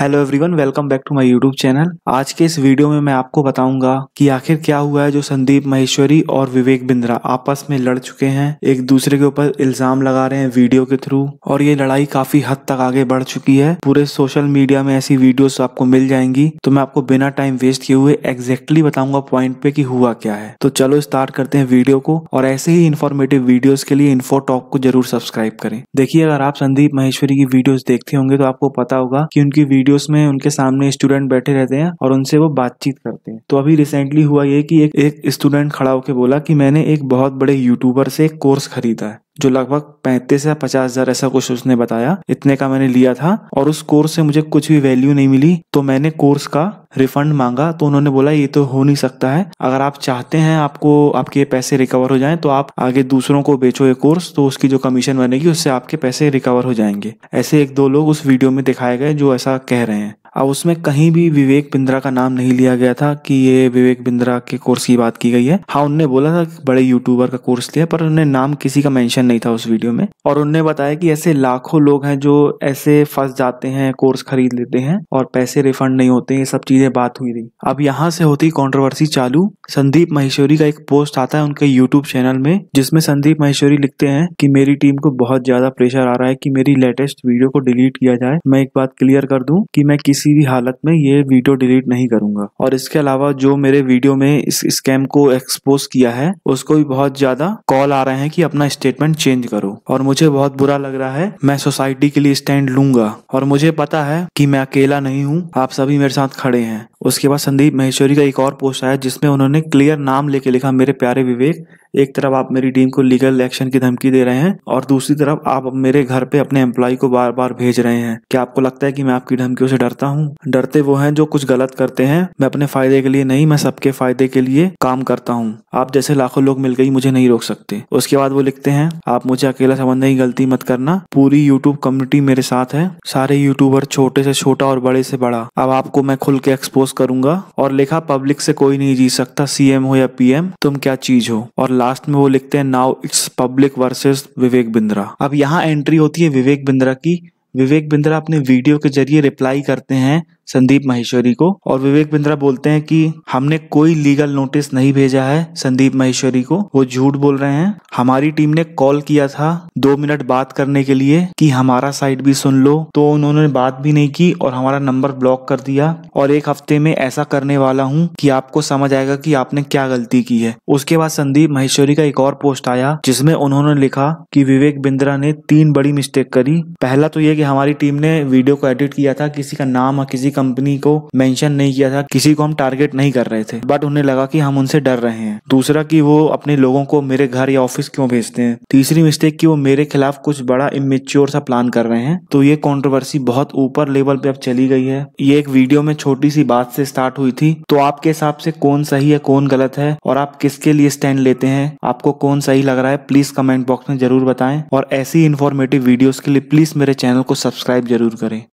hello everyone welcome back to my YouTube channel आज के इस वीडियो में मैं आपको बताऊंगा कि आखिर क्या हुआ है जो संदीप महेश्वरी और विवेक बिंद्रा आपस में लड़ चुके हैं एक दूसरे के ऊपर इल्जाम लगा रहे हैं वीडियो के थ्रू और ये लड़ाई काफी हद तक आगे बढ़ चुकी है पूरे सोशल मीडिया में ऐसी वीडियोस आपको मिल जाएंगी तो मैं आपको बिना टाइम वेस्ट किए हुए एग्जैक्टली बताऊंगा पॉइंट पे की हुआ क्या है तो चलो स्टार्ट करते हैं वीडियो को और ऐसे ही इन्फॉर्मेटिव वीडियोज के लिए इन्फो टॉक को जरूर सब्सक्राइब करें देखिए अगर आप संदीप महेश्वरी की वीडियोज देखते होंगे तो आपको पता होगा की उनकी वीडियोस में उनके सामने स्टूडेंट बैठे रहते हैं और उनसे वो बातचीत करते हैं तो अभी रिसेंटली हुआ ये कि एक एक स्टूडेंट खड़ा होकर बोला कि मैंने एक बहुत बड़े यूट्यूबर से एक कोर्स खरीदा है जो लगभग पैंतीस या पचास हजार ऐसा कुछ उसने बताया इतने का मैंने लिया था और उस कोर्स से मुझे कुछ भी वैल्यू नहीं मिली तो मैंने कोर्स का रिफंड मांगा तो उन्होंने बोला ये तो हो नहीं सकता है अगर आप चाहते हैं आपको आपके पैसे रिकवर हो जाएं तो आप आगे दूसरों को बेचो ये कोर्स तो उसकी जो कमीशन बनेगी उससे आपके पैसे रिकवर हो जाएंगे ऐसे एक दो लोग उस वीडियो में दिखाए गए जो ऐसा कह रहे हैं अब उसमें कहीं भी विवेक बिंद्रा का नाम नहीं लिया गया था कि ये विवेक बिंद्रा के कोर्स की बात की गई है हाँ उनने बोला था बड़े यूट्यूबर का कोर्स लिया पर उन्हें नाम किसी का मेंशन नहीं था उस वीडियो में और उनने बताया कि ऐसे लाखों लोग हैं जो ऐसे फंस जाते हैं कोर्स खरीद लेते हैं और पैसे रिफंड नहीं होते ये सब चीजें बात हुई थी अब यहाँ से होती कॉन्ट्रोवर्सी चालू संदीप महेश्वरी का एक पोस्ट आता है उनके यूट्यूब चैनल में जिसमें संदीप महेश्वरी लिखते हैं कि मेरी टीम को बहुत ज्यादा प्रेशर आ रहा है कि मेरी लेटेस्ट वीडियो को डिलीट किया जाए मैं एक बात क्लियर कर दूं कि मैं किसी किसी भी हालत में ये वीडियो डिलीट नहीं करूंगा और इसके अलावा जो मेरे वीडियो में इस स्कैम को एक्सपोज किया है उसको भी बहुत ज्यादा कॉल आ रहे हैं कि अपना स्टेटमेंट चेंज करो और मुझे बहुत बुरा लग रहा है मैं सोसाइटी के लिए स्टैंड लूंगा और मुझे पता है कि मैं अकेला नहीं हूँ आप सभी मेरे साथ खड़े हैं उसके बाद संदीप महेश्वरी का एक और पोस्ट आया जिसमें उन्होंने क्लियर नाम लेके लिखा मेरे प्यारे विवेक एक तरफ आप मेरी टीम को लीगल एक्शन की धमकी दे रहे हैं और दूसरी तरफ आप मेरे घर पे अपने एम्प्लॉय को बार बार भेज रहे हैं क्या आपको लगता है कि मैं आपकी धमकियों से डरता हूँ डरते वो हैं जो कुछ गलत करते हैं मैं अपने फायदे के लिए नहीं मैं सबके फायदे के लिए काम करता हूँ आप जैसे लाखों लोग मिल गई मुझे नहीं रोक सकते उसके बाद वो लिखते हैं आप मुझे अकेला समझने की गलती मत करना पूरी यूट्यूब कम्युनिटी मेरे साथ है सारे यूट्यूबर छोटे से छोटा और बड़े से बड़ा अब आपको मैं खुल के एक्सपोज करूंगा और लिखा पब्लिक से कोई नहीं जीत सकता सीएम हो या पीएम तुम क्या चीज हो और लास्ट में वो लिखते हैं now it's public versus Vivek Bindra अब यहाँ एंट्री होती है विवेक बिंद्रा की विवेक बिंद्रा अपने वीडियो के जरिए रिप्लाई करते हैं संदीप महेश्वरी को और विवेक बिंद्रा बोलते हैं कि हमने कोई लीगल नोटिस नहीं भेजा है संदीप महेश्वरी को वो झूठ बोल रहे हैं हमारी टीम ने कॉल किया था दो मिनट बात करने के लिए कि हमारा साइड भी सुन लो तो उन्होंने बात भी नहीं की और हमारा नंबर ब्लॉक कर दिया और एक हफ्ते में ऐसा करने वाला हूँ की आपको समझ आएगा की आपने क्या गलती की है उसके बाद संदीप महेश्वरी का एक और पोस्ट आया जिसमे उन्होंने लिखा की विवेक बिंद्रा ने तीन बड़ी मिस्टेक करी पहला तो ये की हमारी टीम ने वीडियो को एडिट किया था किसी का नाम और किसी कंपनी को मेंशन नहीं किया था किसी को हम टारगेट नहीं कर रहे थे बट उन्हें लगा कि हम उनसे डर रहे हैं दूसरा कि वो अपने लोगों को मेरे घर या ऑफिस क्यों भेजते हैं तीसरी मिस्टेक कि वो मेरे खिलाफ कुछ बड़ा इमेच्योर सा प्लान कर रहे हैं तो ये कॉन्ट्रोवर्सी बहुत ऊपर लेवल पे अब चली गई है ये एक वीडियो में छोटी सी बात से स्टार्ट हुई थी तो आपके हिसाब से कौन सही है कौन गलत है और आप किसके लिए स्टैंड लेते हैं आपको कौन सही लग रहा है प्लीज कमेंट बॉक्स में जरूर बताएं और ऐसी इन्फॉर्मेटिव वीडियोस के लिए प्लीज मेरे चैनल को सब्सक्राइब जरूर करें